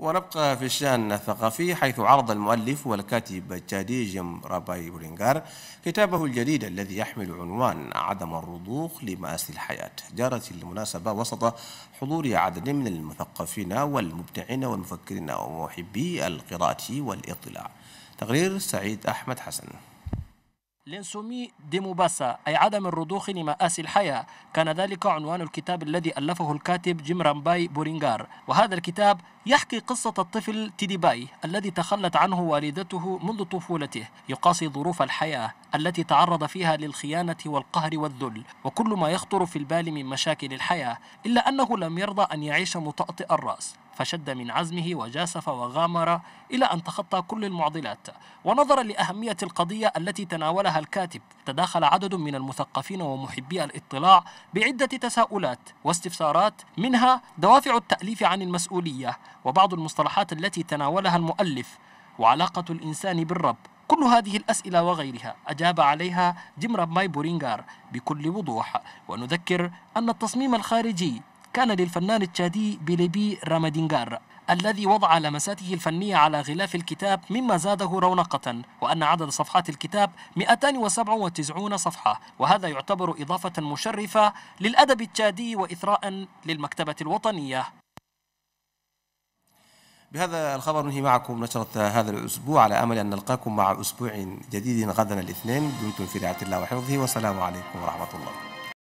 ونبقى في الشأن الثقافي حيث عرض المؤلف والكاتب جاديجم راباي بولينغار كتابه الجديد الذي يحمل عنوان عدم الرضوخ لمآسي الحياة جرت المناسبة وسط حضور عدد من المثقفين والمبدعين والمفكرين ومحبي القراءة والاطلاع تقرير سعيد أحمد حسن لينسومي ديموباسا أي عدم الرضوخ لمآسي الحياة كان ذلك عنوان الكتاب الذي ألفه الكاتب جيم رامباي بورينغار وهذا الكتاب يحكي قصة الطفل تيديباي الذي تخلت عنه والدته منذ طفولته يقاسي ظروف الحياة التي تعرض فيها للخيانة والقهر والذل وكل ما يخطر في البال من مشاكل الحياة إلا أنه لم يرضى أن يعيش متأطئ الرأس فشد من عزمه وجاسف وغامر إلى أن تخطى كل المعضلات ونظرا لأهمية القضية التي تناولها الكاتب تداخل عدد من المثقفين ومحبي الاطلاع بعدة تساؤلات واستفسارات منها دوافع التأليف عن المسؤولية وبعض المصطلحات التي تناولها المؤلف وعلاقة الإنسان بالرب كل هذه الأسئلة وغيرها أجاب عليها جمرب ماي بورينغار بكل وضوح ونذكر أن التصميم الخارجي كان للفنان التشادي بيليبي رامادينغار الذي وضع لمساته الفنية على غلاف الكتاب مما زاده رونقة وأن عدد صفحات الكتاب 297 صفحة وهذا يعتبر إضافة مشرفة للأدب التشادي وإثراء للمكتبة الوطنية بهذا الخبر ننهي معكم نشرة هذا الأسبوع على أمل أن نلقاكم مع أسبوع جديد غدا الاثنين دمتم في رعاية الله وحفظه والسلام عليكم ورحمة الله